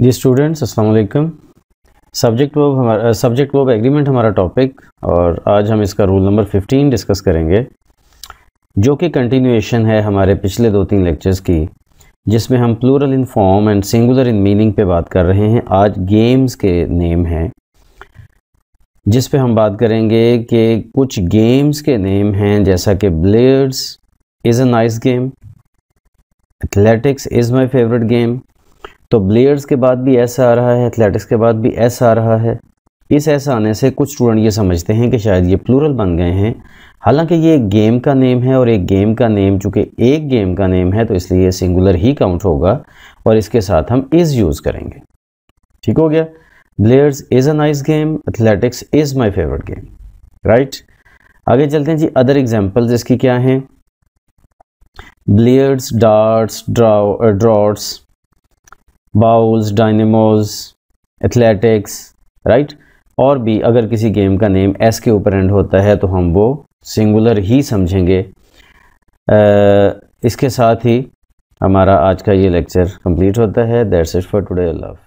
जी students अस्सलाम वालेकुम subject verb हमारा सब्जेक्ट वर्ब एग्रीमेंट हमारा टॉपिक और आज हम इसका रूल नंबर 15 डिस्कस करेंगे जो कि कंटिन्यूएशन है हमारे पिछले दो तीन लेक्चर्स की जिसमें हम plural in form and singular in meaning पे बात कर रहे हैं आज गेम्स के नेम हैं जिस पे हम बात करेंगे कि कुछ गेम्स के नेम हैं जैसा कि billiards is a nice game athletics is my favourite game तो ब्लेयर्स के बाद भी ऐसा आ रहा है एथलेटिक्स के बाद भी ऐसा आ रहा है इस ऐसा आने से कुछ स्टूडेंट ये समझते हैं कि शायद ये प्लूरल बन गए हैं हालांकि ये एक गेम का नेम है और एक गेम का नेम चूँकि एक गेम का नेम है तो इसलिए ये सिंगुलर ही काउंट होगा और इसके साथ हम इज़ यूज़ करेंगे ठीक हो गया billiards is a nice game athletics is my favourite game right आगे चलते हैं जी अदर एग्जाम्पल्स इसकी क्या हैं billiards darts draw draughts bowls dynamos athletics right और भी अगर किसी गेम का नेम एस के ऊपर एंड होता है तो हम वो सिंगुलर ही समझेंगे इसके साथ ही हमारा आज का ये लेक्चर कंप्लीट होता है that's it for today love